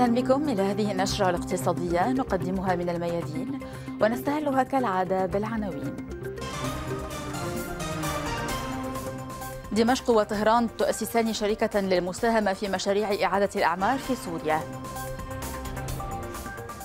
أهلا بكم إلى هذه النشرة الاقتصادية نقدمها من الميادين ونستهلها كالعادة بالعناوين دمشق وطهران تؤسسان شركة للمساهمة في مشاريع إعادة الأعمار في سوريا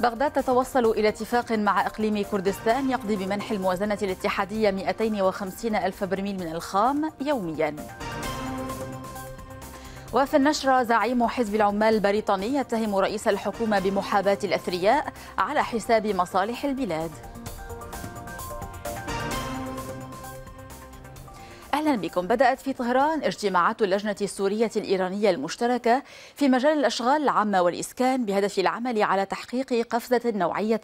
بغداد تتوصل إلى اتفاق مع إقليم كردستان يقضي بمنح الموازنة الاتحادية 250 ألف برميل من الخام يومياً وفي النشرة زعيم حزب العمال البريطاني يتهم رئيس الحكومة بمحاباة الأثرياء على حساب مصالح البلاد أهلا بكم بدأت في طهران اجتماعات اللجنة السورية الإيرانية المشتركة في مجال الأشغال العامة والإسكان بهدف العمل على تحقيق قفزة نوعية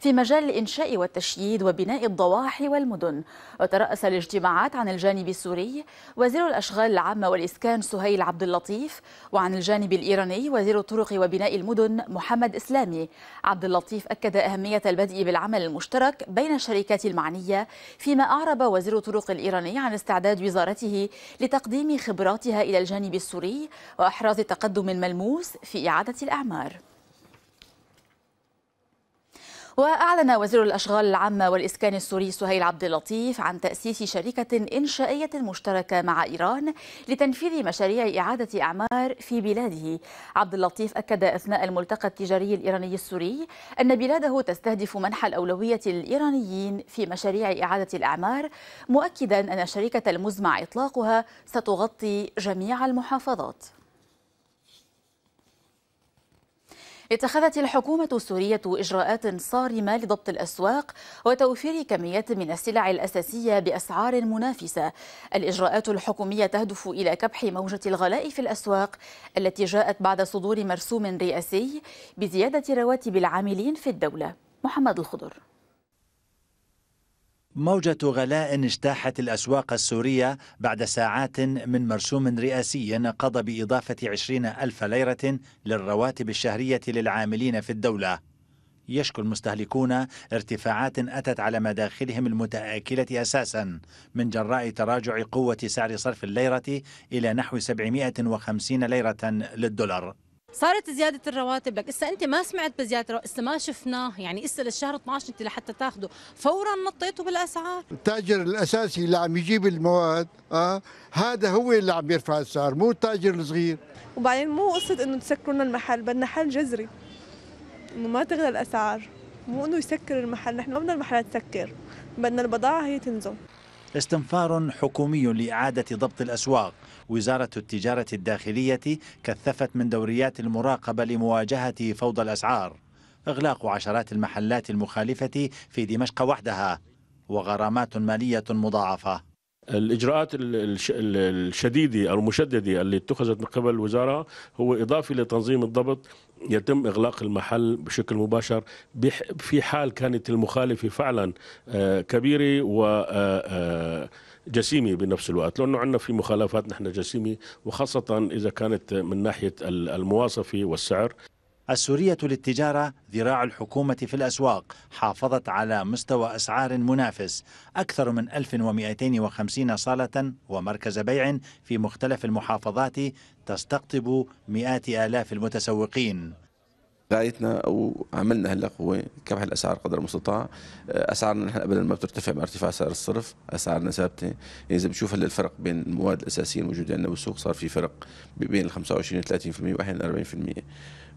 في مجال الإنشاء والتشييد وبناء الضواحي والمدن وترأس الاجتماعات عن الجانب السوري وزير الأشغال العامة والإسكان سهيل عبد اللطيف وعن الجانب الإيراني وزير الطرق وبناء المدن محمد إسلامي عبد اللطيف أكد أهمية البدء بالعمل المشترك بين الشركات المعنية فيما أعرب وزير الطرق الإيراني عن استعداد استعداد وزارته لتقديم خبراتها إلى الجانب السوري وإحراز تقدم الملموس في إعادة الأعمار وأعلن وزير الأشغال العامة والإسكان السوري سهيل عبد اللطيف عن تأسيس شركة إنشائية مشتركة مع إيران لتنفيذ مشاريع إعادة أعمار في بلاده. عبد اللطيف أكد أثناء الملتقى التجاري الإيراني السوري أن بلاده تستهدف منح الأولوية للإيرانيين في مشاريع إعادة الأعمار، مؤكدا أن شركة المزمع إطلاقها ستغطي جميع المحافظات. اتخذت الحكومة السورية إجراءات صارمة لضبط الأسواق وتوفير كميات من السلع الأساسية بأسعار منافسة الإجراءات الحكومية تهدف إلى كبح موجة الغلاء في الأسواق التي جاءت بعد صدور مرسوم رئاسي بزيادة رواتب العاملين في الدولة محمد الخضر موجة غلاء اجتاحت الأسواق السورية بعد ساعات من مرسوم رئاسي قضى بإضافة 20 ألف ليرة للرواتب الشهرية للعاملين في الدولة يشكو المستهلكون ارتفاعات أتت على مداخلهم المتآكلة أساسا من جراء تراجع قوة سعر صرف الليرة إلى نحو 750 ليرة للدولار صارت زياده الرواتب لك اسا انت ما سمعت بزياده الرواتب اسا ما شفناه يعني اسا للشهر 12 انت لحتى تاخده فورا نطيته بالاسعار التاجر الاساسي اللي عم يجيب المواد آه هذا هو اللي عم يرفع السعر مو التاجر الصغير وبعدين مو قصه انه تسكروا لنا المحل بدنا حل جذري انه ما تغلى الاسعار مو انه يسكر المحل نحن ما بدنا المحلات تسكر بدنا البضاعه هي تنزل استنفار حكومي لإعادة ضبط الأسواق وزارة التجارة الداخلية كثفت من دوريات المراقبة لمواجهة فوضى الأسعار إغلاق عشرات المحلات المخالفة في دمشق وحدها وغرامات مالية مضاعفة الإجراءات الشديدة أو المشددة اللي اتخذت من قبل الوزارة هو إضافة لتنظيم الضبط يتم اغلاق المحل بشكل مباشر في حال كانت المخالفه فعلا آه، كبيره و آه، آه، جسيمي بنفس الوقت لانه عندنا في مخالفات نحن جسيمه وخاصه اذا كانت من ناحيه المواصفه والسعر السورية للتجارة ذراع الحكومة في الأسواق حافظت على مستوى أسعار منافس أكثر من 1250 صالة ومركز بيع في مختلف المحافظات تستقطب مئات آلاف المتسوقين غايتنا او عملنا هلا هو كبح الاسعار قدر المستطاع آه، اسعارنا نحن ابدا ما بترتفع مع ارتفاع سعر الصرف اسعارنا ثابته اذا بنشوف هلا الفرق بين المواد الاساسيه الموجوده عندنا بالسوق صار في فرق بين ال 25 و 30% واحيانا 40%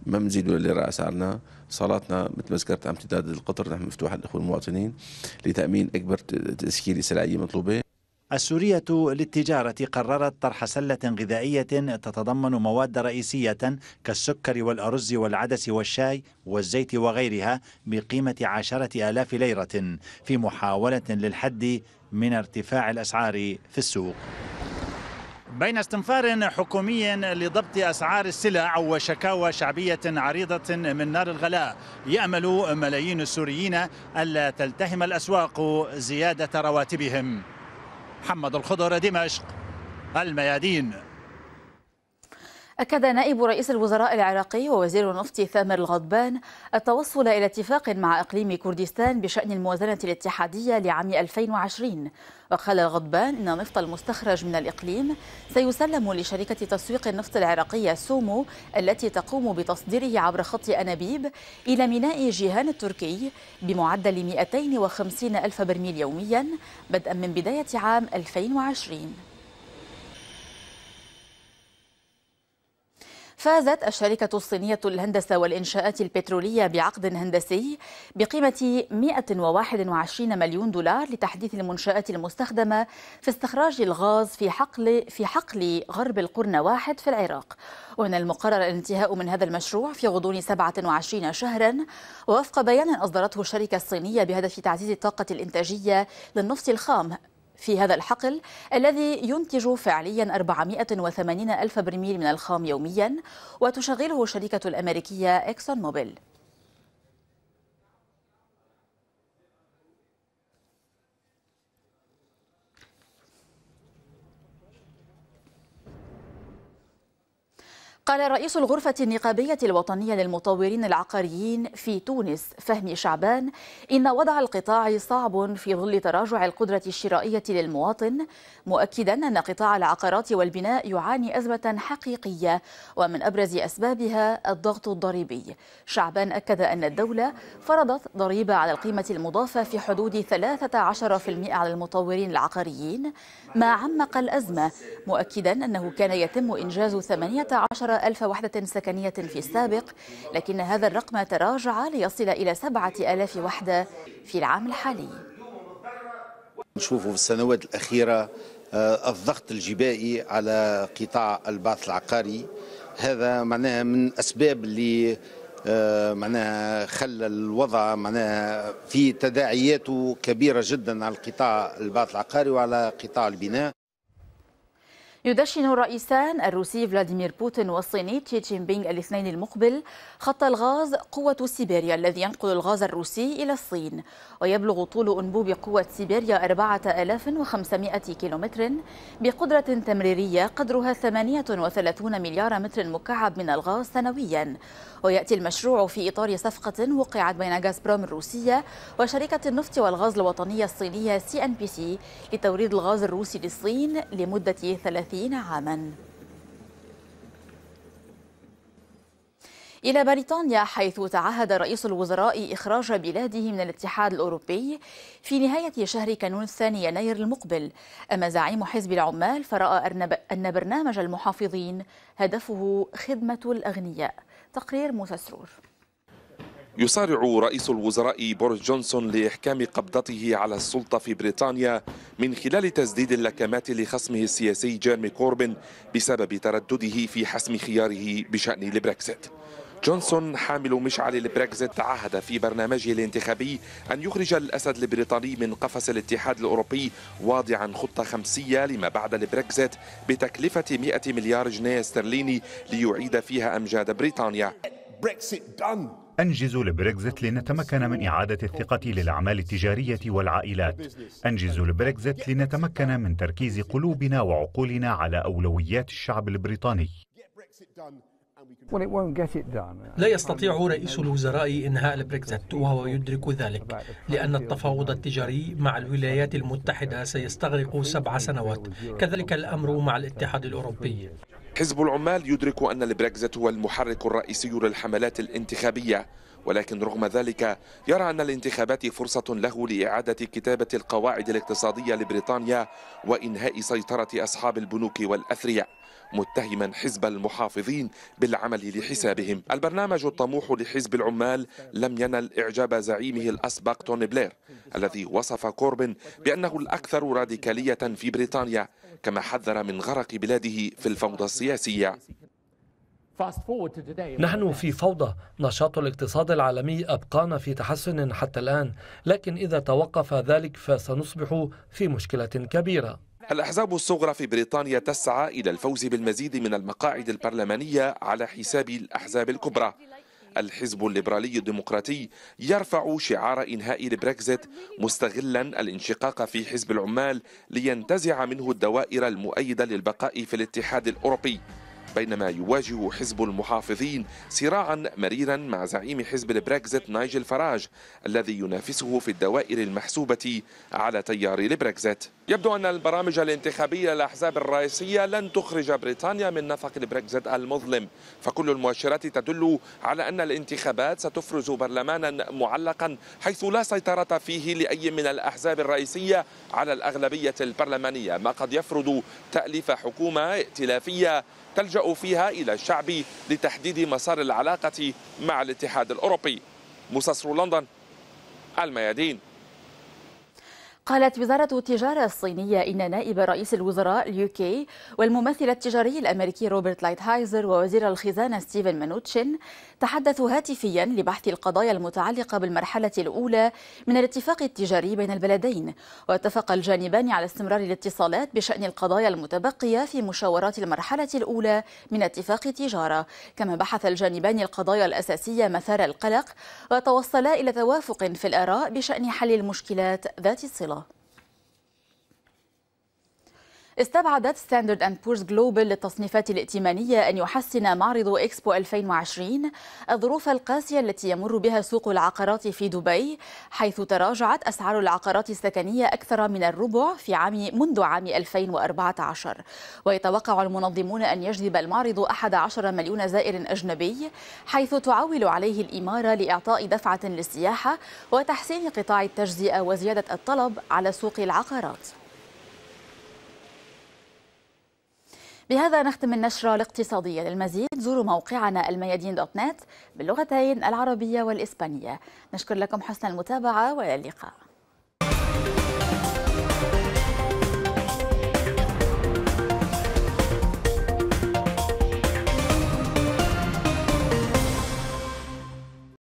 ما ولا ليره اسعارنا صالاتنا مثل ما ذكرت عم تزداد القطر نحن مفتوحه للاخوه المواطنين لتامين اكبر تسكيل سلعيه مطلوبه السورية للتجارة قررت طرح سلة غذائية تتضمن مواد رئيسية كالسكر والأرز والعدس والشاي والزيت وغيرها بقيمة عشرة آلاف ليرة في محاولة للحد من ارتفاع الأسعار في السوق بين استنفار حكومي لضبط أسعار السلع وشكاوى شعبية عريضة من نار الغلاء يأمل ملايين السوريين ألا تلتهم الأسواق زيادة رواتبهم محمد الخضر دمشق الميادين أكد نائب رئيس الوزراء العراقي ووزير النفط ثامر الغضبان التوصل إلى اتفاق مع إقليم كردستان بشأن الموازنة الاتحادية لعام 2020 وقال الغضبان إن النفط المستخرج من الإقليم سيسلم لشركة تسويق النفط العراقية سومو التي تقوم بتصديره عبر خط أنابيب إلى ميناء جيهان التركي بمعدل 250 ألف برميل يوميا بدءا من بداية عام 2020 فازت الشركة الصينية للهندسة والإنشاءات البترولية بعقد هندسي بقيمة 121 مليون دولار لتحديث المنشآت المستخدمة في استخراج الغاز في حقل في حقل غرب القرن واحد في العراق ومن المقرر الانتهاء من هذا المشروع في غضون 27 شهرا ووفق بيان أصدرته الشركة الصينية بهدف تعزيز الطاقة الإنتاجية للنفط الخام في هذا الحقل الذي ينتج فعليا 480 ألف برميل من الخام يوميا وتشغله الشركة الأمريكية إكسون موبيل قال رئيس الغرفة النقابية الوطنية للمطورين العقاريين في تونس فهمي شعبان إن وضع القطاع صعب في ظل تراجع القدرة الشرائية للمواطن مؤكدا أن قطاع العقارات والبناء يعاني أزمة حقيقية ومن أبرز أسبابها الضغط الضريبي شعبان أكد أن الدولة فرضت ضريبة على القيمة المضافة في حدود 13% على المطورين العقاريين ما عمق الأزمة مؤكدا أنه كان يتم إنجاز 18 ألف وحدة سكنية في السابق لكن هذا الرقم تراجع ليصل إلى سبعة آلاف وحدة في العام الحالي نشوفوا في السنوات الأخيرة آه، الضغط الجبائي على قطاع البعث العقاري هذا معناها من أسباب اللي آه، معناها خلى الوضع معناها في تداعياته كبيرة جدا على القطاع البعث العقاري وعلى قطاع البناء يدشن الرئيسان الروسي فلاديمير بوتين والصيني تشي جين بينغ الاثنين المقبل خط الغاز قوة سيبيريا الذي ينقل الغاز الروسي إلى الصين ويبلغ طول أنبوب قوة سيبيريا 4500 كيلومتر بقدرة تمريرية قدرها 38 مليار متر مكعب من الغاز سنويا ويأتي المشروع في إطار صفقة وقعت بين غاز بروم الروسية وشركة النفط والغاز الوطنية الصينية سي أن بي سي لتوريد الغاز الروسي للصين لمدة 30 وثلاثين عاماً إلى بريطانيا حيث تعهد رئيس الوزراء إخراج بلاده من الاتحاد الأوروبي في نهاية شهر كانون الثاني يناير المقبل أما زعيم حزب العمال فرأى أن برنامج المحافظين هدفه خدمة الأغنياء تقرير موسى سرور يصارع رئيس الوزراء بوريس جونسون لإحكام قبضته على السلطة في بريطانيا من خلال تسديد اللكمات لخصمه السياسي جيرمي كوربن بسبب تردده في حسم خياره بشأن البريكسيت جونسون حامل مشعل البريكزيت عهد في برنامجه الانتخابي أن يخرج الأسد البريطاني من قفص الاتحاد الأوروبي واضعا خطة خمسية لما بعد البريكزيت بتكلفة 100 مليار جنيه استرليني ليعيد فيها أمجاد بريطانيا أنجزوا البريكزت لنتمكن من إعادة الثقة للأعمال التجارية والعائلات أنجزوا البريكزت لنتمكن من تركيز قلوبنا وعقولنا على أولويات الشعب البريطاني لا يستطيع رئيس الوزراء إنهاء البريكزت وهو يدرك ذلك لأن التفاوض التجاري مع الولايات المتحدة سيستغرق سبع سنوات كذلك الأمر مع الاتحاد الأوروبي حزب العمال يدرك أن البريكزت هو المحرك الرئيسي للحملات الانتخابية ولكن رغم ذلك يرى أن الانتخابات فرصة له لإعادة كتابة القواعد الاقتصادية لبريطانيا وإنهاء سيطرة أصحاب البنوك والأثرياء متهما حزب المحافظين بالعمل لحسابهم البرنامج الطموح لحزب العمال لم ينل إعجاب زعيمه الأسبق توني بلير الذي وصف كوربن بأنه الأكثر راديكالية في بريطانيا كما حذر من غرق بلاده في الفوضى السياسية نحن في فوضى نشاط الاقتصاد العالمي أبقانا في تحسن حتى الآن لكن إذا توقف ذلك فسنصبح في مشكلة كبيرة الأحزاب الصغرى في بريطانيا تسعى إلى الفوز بالمزيد من المقاعد البرلمانية على حساب الأحزاب الكبرى الحزب الليبرالي الديمقراطي يرفع شعار إنهاء البريكزيت مستغلا الانشقاق في حزب العمال لينتزع منه الدوائر المؤيدة للبقاء في الاتحاد الأوروبي بينما يواجه حزب المحافظين صراعا مريرا مع زعيم حزب البريكزت نايجل فراج الذي ينافسه في الدوائر المحسوبة على تيار البريكزت يبدو أن البرامج الانتخابية للأحزاب الرئيسية لن تخرج بريطانيا من نفق البريكزيت المظلم فكل المؤشرات تدل على أن الانتخابات ستفرز برلمانا معلقا حيث لا سيطرة فيه لأي من الأحزاب الرئيسية على الأغلبية البرلمانية ما قد يفرض تأليف حكومة ائتلافية تلجأ فيها إلى الشعب لتحديد مسار العلاقة مع الاتحاد الأوروبي مستشار لندن الميادين قالت وزارة التجارة الصينية إن نائب رئيس الوزراء كي والممثل التجاري الأمريكي روبرت لايتهايزر ووزير الخزانة ستيفن مانوتشن تحدثوا هاتفيا لبحث القضايا المتعلقة بالمرحلة الأولى من الاتفاق التجاري بين البلدين واتفق الجانبان على استمرار الاتصالات بشأن القضايا المتبقية في مشاورات المرحلة الأولى من اتفاق التجارة كما بحث الجانبان القضايا الأساسية مثار القلق وتوصلا إلى توافق في الآراء بشأن حل المشكلات ذات الصلة استبعدت ستاندرد اند بورز جلوبال للتصنيفات الائتمانية أن يحسن معرض إكسبو 2020 الظروف القاسية التي يمر بها سوق العقارات في دبي حيث تراجعت أسعار العقارات السكنية أكثر من الربع في عام منذ عام 2014 ويتوقع المنظمون أن يجذب المعرض 11 مليون زائر أجنبي حيث تعول عليه الإمارة لإعطاء دفعة للسياحة وتحسين قطاع التجزئة وزيادة الطلب على سوق العقارات بهذا نختم النشرة الاقتصادية للمزيد زوروا موقعنا الميادين دوت نت باللغتين العربية والإسبانية نشكر لكم حسن المتابعة وإلى اللقاء